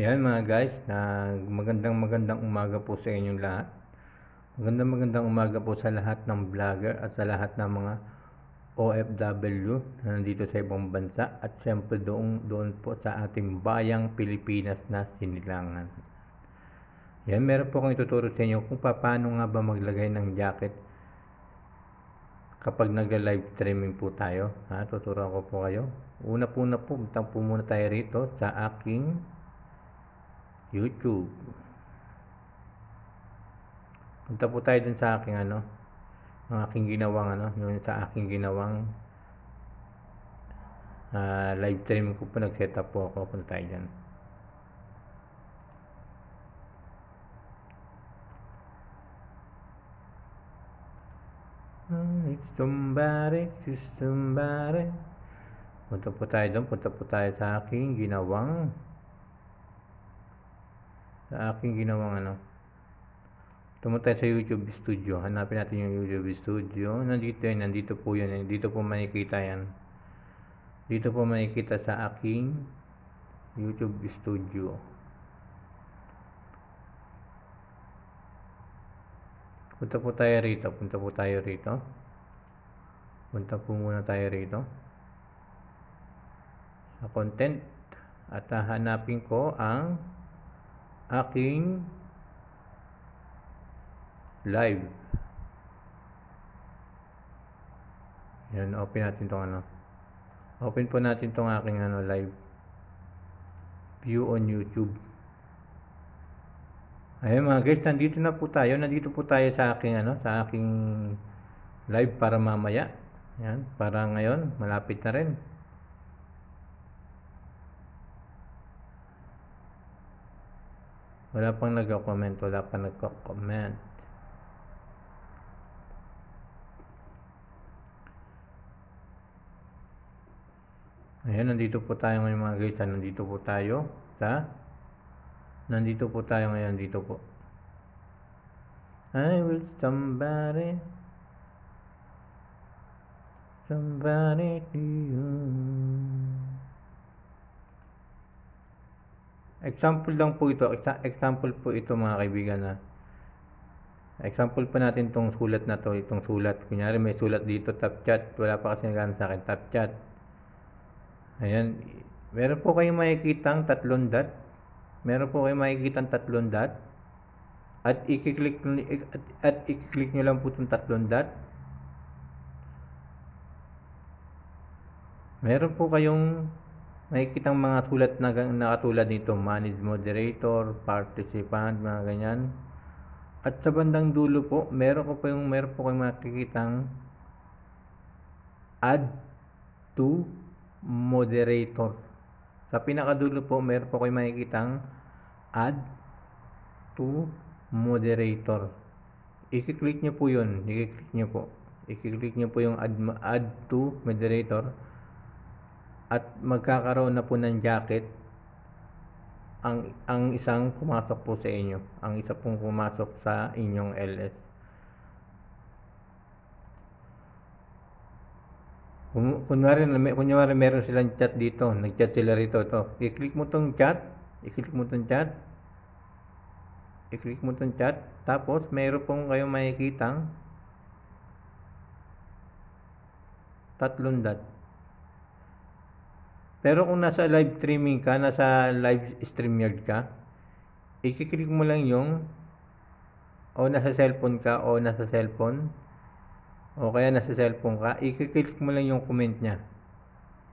Ayan mga guys, na magandang magandang umaga po sa inyong lahat. Magandang magandang umaga po sa lahat ng vlogger at sa lahat ng mga OFW na nandito sa ibang bansa at siyempre doon, doon po sa ating bayang Pilipinas na sinilangan. Yan, meron po akong ituturo sa inyo kung paano nga ba maglagay ng jacket kapag nagla-live streaming po tayo. Ha, tuturuan ko po kayo. Una po na po, punta po muna tayo rito sa aking YouTube. Punta po tayo dun sa aking ano, ng aking ginawang ano, yun sa aking ginawang uh, live stream ko po nag-set po ako. Punta tayo dyan. It's somebody, it's somebody. Punta po tayo doon, punta po tayo sa aking ginawang sa aking ginawang ano tumunta sa YouTube Studio hanapin natin yung YouTube Studio nandito yan nandito po yun dito po manikita yan dito po makikita sa aking YouTube Studio punta po tayo rito punta po tayo rito punta po muna tayo rito sa content at hanapin ko ang aking live. Yan, open natin tong ano. Open po natin tong aking ano live. View on YouTube. Ayun mga guys, nandito na po tayo. Nandito po tayo sa aking ano, sa aking live para mamaya. Yan, para ngayon, malapit na rin. Wala pang nag comment wala pang nagko-comment. Ayan, nandito po tayo ngayon mga guys. Nandito po tayo sa Nandito po tayo ngayon dito po. I will somebody somebody to you. Example lang po ito. Example po ito mga kaibigan na Example po natin tong sulat na to, itong sulat. Kunyari may sulat dito, top chat. Wala pa kasi nagano sa akin, top chat. Ayan. Meron po kayong makikita ang tatlong dot. Meron po kayong makikita ang tatlong dot. At i-click at, at i-click niyo lang po itong tatlong dot. Meron po kayong makikitang mga sulat na nakatulad nito, manage moderator, participant, mga ganyan. At sa bandang dulo po, meron ko pa yung meron po kayong makikitang add to moderator. Sa pinakadulo po, meron po kayong makikitang add to moderator. I-click nyo po yun. I-click nyo po. I-click nyo po yung add, add to moderator at magkakaroon na po ng jacket ang ang isang pumasok po sa inyo, ang isa pong pumasok sa inyong LS. Kung, kunwari, kunwari meron silang chat dito, nag-chat sila rito to. I-click mo tong chat, i-click mo tong chat. I-click mo tong chat, tapos meron pong kayong makikitang tatlong dot. Pero kung nasa live streaming ka, nasa live stream yard ka, i-click mo lang yung o nasa cellphone ka o nasa cellphone o kaya nasa cellphone ka, i-click mo lang yung comment niya.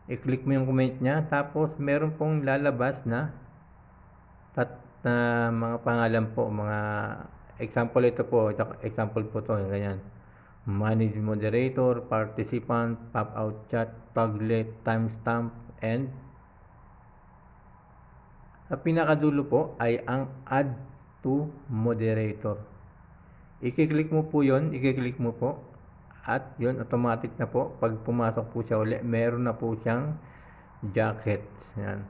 I-click mo yung comment niya tapos meron pong lalabas na tat na mga pangalan po, mga example ito po, ito, example po to, ganyan. Manage moderator, participant, pop out chat, toggle, timestamp, and sa pinakadulo po ay ang add to moderator. I-click mo po yon, i-click mo po at yon automatic na po pag pumasok po siya uli meron na po siyang jacket. Yan.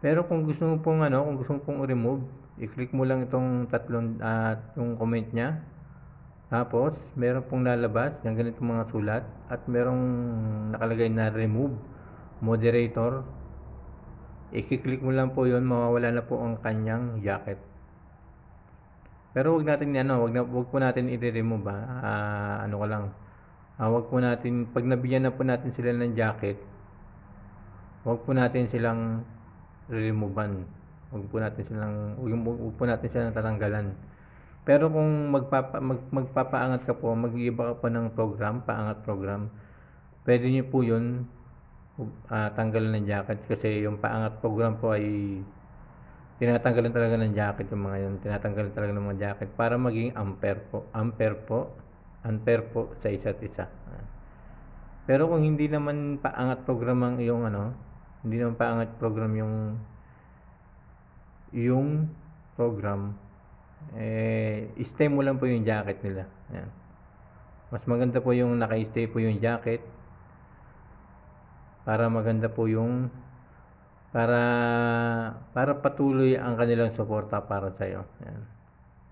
Pero kung gusto mo pong ano, kung gusto mo pong remove, i-click mo lang itong tatlong at uh, yung comment niya. Tapos, meron pong lalabas ng ganitong mga sulat at merong nakalagay na remove moderator i-click mo lang po yon mawawala na po ang kanyang jacket pero wag natin ano wag na wag po natin i-remove ah uh, ano ko lang uh, ah, wag po natin pag nabigyan na po natin sila ng jacket wag po natin silang removean wag po natin silang wag, wag po natin silang tatanggalan pero kung magpapa, mag, magpapaangat ka po, mag-iiba ka po ng program, paangat program, pwede niyo po yun uh, ah, tanggalan ng jacket kasi yung paangat program po ay tinatanggalan talaga ng jacket yung mga yun tinatanggalan talaga ng mga jacket para maging ampere po ampere po ampere po sa isa't isa pero kung hindi naman paangat program ang iyong ano hindi naman paangat program yung yung program eh stay mo lang po yung jacket nila Ayan. mas maganda po yung naka-stay po yung jacket para maganda po yung para para patuloy ang kanilang suporta para sa iyo. Ayan.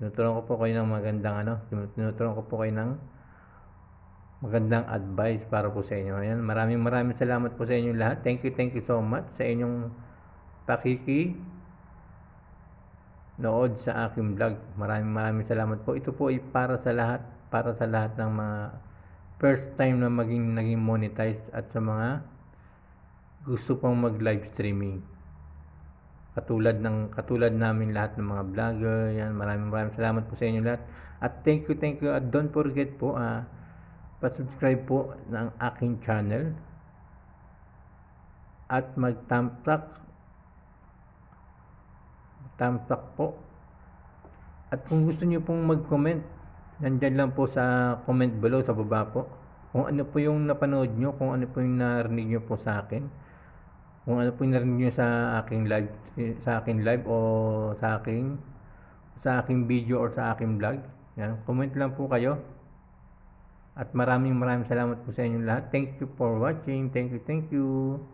Tinuturuan ko po kayo ng magandang ano, tinuturuan ko po kayo ng magandang advice para po sa inyo. Ayan, maraming maraming salamat po sa inyo lahat. Thank you, thank you so much sa inyong pakiki nood sa aking vlog. Maraming maraming salamat po. Ito po ay para sa lahat, para sa lahat ng mga first time na maging naging monetized at sa mga gusto pong mag live streaming katulad ng katulad namin lahat ng mga vlogger yan maraming maraming salamat po sa inyo lahat at thank you thank you at don't forget po ah pa-subscribe po ng aking channel at mag magtamplak tamplak po at kung gusto niyo pong mag-comment nandyan lang po sa comment below sa baba po kung ano po yung napanood nyo kung ano po yung narinig nyo po sa akin kung ano po narinig niyo sa aking live eh, sa aking live o sa aking sa aking video or sa aking vlog. Yan, comment lang po kayo. At maraming maraming salamat po sa inyong lahat. Thank you for watching. Thank you, thank you.